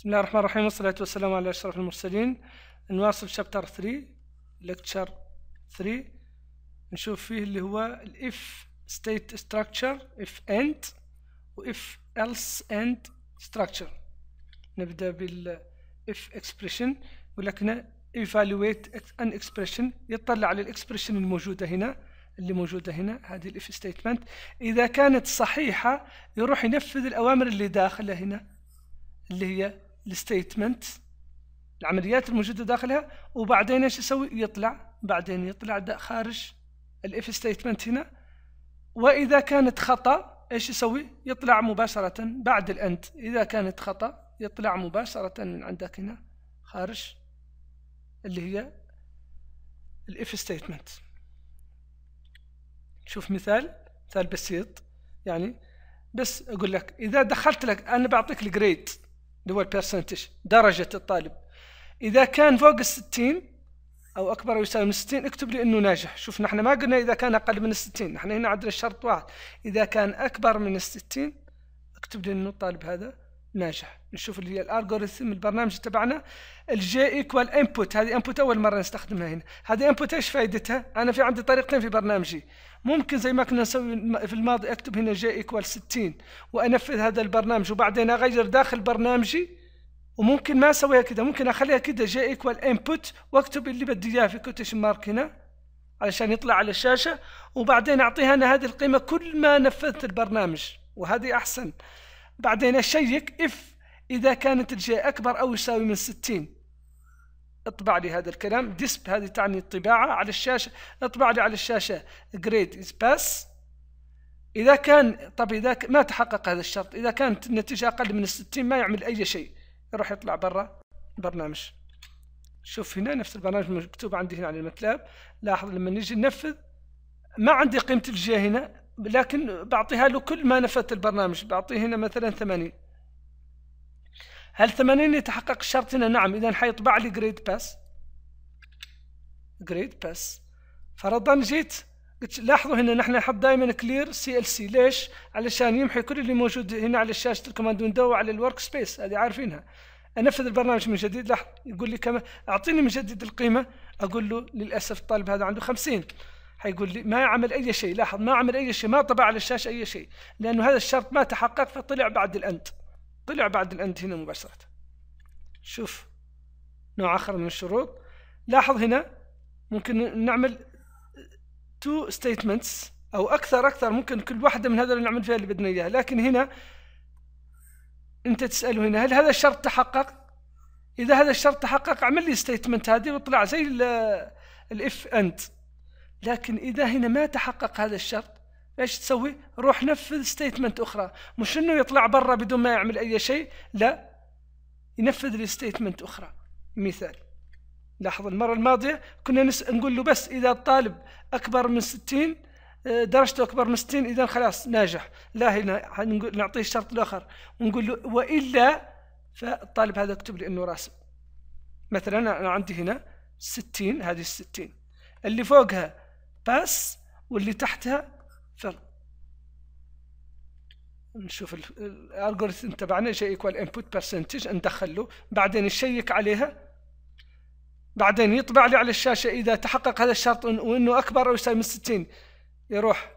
بسم الله الرحمن الرحيم والصلاة والسلام على أشرف المرسلين نواصل شابتر 3 لكتشر 3 نشوف فيه اللي هو الاف state structure if end و if else end structure نبدأ بالـ if expression يقول لك هنا evaluate an expression يطلع على expression الموجودة هنا اللي موجودة هنا هذه الاف ستيتمنت إذا كانت صحيحة يروح ينفذ الأوامر اللي داخلة هنا اللي هي الستيتمنت العمليات الموجوده داخلها وبعدين ايش يسوي يطلع بعدين يطلع خارج الاف ستيتمنت هنا واذا كانت خطا ايش يسوي يطلع مباشره بعد الاند اذا كانت خطا يطلع مباشره من عندك هنا خارج اللي هي الاف ستيتمنت شوف مثال مثال بسيط يعني بس اقول لك اذا دخلت لك انا بعطيك الجريد اللي هو البرسنتج درجة الطالب إذا كان فوق الستين أو أكبر أو يساوي من الستين اكتب لي أنه ناجح شوف نحن ما قلنا إذا كان أقل من الستين نحن هنا عندنا الشرط واحد إذا كان أكبر من الستين اكتب لي أنه الطالب هذا ناجح نشوف اللي هي الالجوريثم البرنامج تبعنا الجي ايكوال انبوت هذه انبوت اول مره نستخدمها هنا هذه انبوت ايش فائدتها انا في عندي طريقتين في برنامجي ممكن زي ما كنا نسوي في الماضي اكتب هنا جي ايكوال 60 وانفذ هذا البرنامج وبعدين اغير داخل برنامجي وممكن ما اسويها كذا ممكن اخليها كذا جي ايكوال انبوت واكتب اللي بدي اياه في كوتيشن مارك هنا علشان يطلع على الشاشه وبعدين اعطيها انا هذه القيمه كل ما نفذت البرنامج وهذه احسن بعدين اشيك اف إذا كانت الجي أكبر أو يساوي من 60 اطبع لي هذا الكلام ديسب هذه تعني الطباعة على الشاشة اطبع لي على الشاشة جريد باس إذا كان طب إذا ك... ما تحقق هذا الشرط إذا كانت النتيجة أقل من 60 ما يعمل أي شيء يروح يطلع برا البرنامج شوف هنا نفس البرنامج مكتوب عندي هنا على المتلاب لاحظ لما نجي ننفذ ما عندي قيمة الجهة هنا لكن بعطيها له كل ما نفت البرنامج بعطيه هنا مثلا 80 هل 80 يتحقق الشرط هنا نعم اذا حيطبع لي جريد باس جريد باس فرضا جيت قلت لاحظوا هنا نحن نحط دائما كلير سي ال سي ليش علشان يمحي كل اللي موجود هنا على شاشه الكوماند ويندو وعلى الورك سبيس هذه عارفينها انفذ البرنامج من جديد لاحظ يقول لي كم اعطيني من جديد القيمه اقول له للاسف الطالب هذا عنده 50 حيقول لي ما عمل اي شيء لاحظ ما عمل اي شيء ما طبع على الشاشه اي شيء لانه هذا الشرط ما تحقق فطلع بعد الاند طلع بعد الاند هنا مباشره شوف نوع اخر من الشروط لاحظ هنا ممكن نعمل تو ستيتمنتس او اكثر اكثر ممكن كل واحده من هذول نعمل فيها اللي بدنا اياه لكن هنا انت تساله هنا هل هذا الشرط تحقق اذا هذا الشرط تحقق اعمل لي ستيتمنت هذه وطلع زي الاف اند لكن إذا هنا ما تحقق هذا الشرط ايش تسوي؟ روح نفذ ستيتمنت اخرى، مش انه يطلع برا بدون ما يعمل اي شيء، لا ينفذ لي ستيتمنت اخرى. مثال لاحظ المرة الماضية كنا نس... نقول له بس إذا الطالب أكبر من 60 آه، درجته أكبر من 60 إذا خلاص ناجح، لا هنا نقول نعطيه الشرط الآخر ونقول له وإلا فالطالب هذا اكتب لي إنه راسب. مثلا أنا عندي هنا 60 هذه 60 اللي فوقها باس واللي تحتها فل نشوف الالجوريثم تبعنا شيء ايكوال انبوت برسنتج ندخل له بعدين يشيك عليها بعدين يطبع لي على الشاشه اذا تحقق هذا الشرط وانه اكبر او يساوي من 60 يروح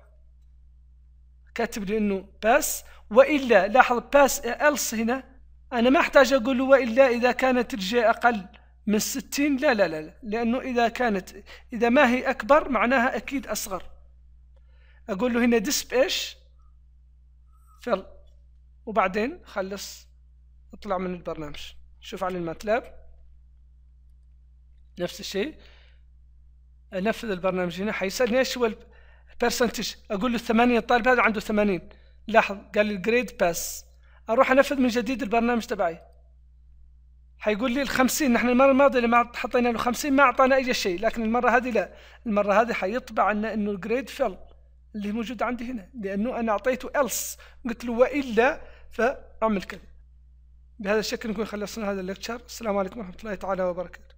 كاتب لي انه باس والا لاحظ باس الس هنا انا ما احتاج اقول له والا اذا كانت الجي اقل من الستين لا لا لا لأنه إذا كانت إذا ما هي أكبر معناها أكيد أصغر أقول له هنا ديسب إيش فل وبعدين خلص اطلع من البرنامج شوف على الماتلاب نفس الشيء انفذ البرنامج هنا حيسالني ايش هو البرسنتج اقول له 80 الطالب هذا عنده 80 لاحظ قال لي الجريد باس اروح انفذ من جديد البرنامج تبعي حيقول لي الخمسين 50 نحن المره الماضيه اللي ما حطينا له 50 ما اعطانا اي شيء لكن المره هذه لا المره هذه حيطبع عنا انه الجريد فل اللي موجود عندي هنا لانه انا اعطيته ألس قلت له والا فاعمل كذا بهذا الشكل نكون خلصنا هذا الليكتشر السلام عليكم ورحمه الله تعالى وبركاته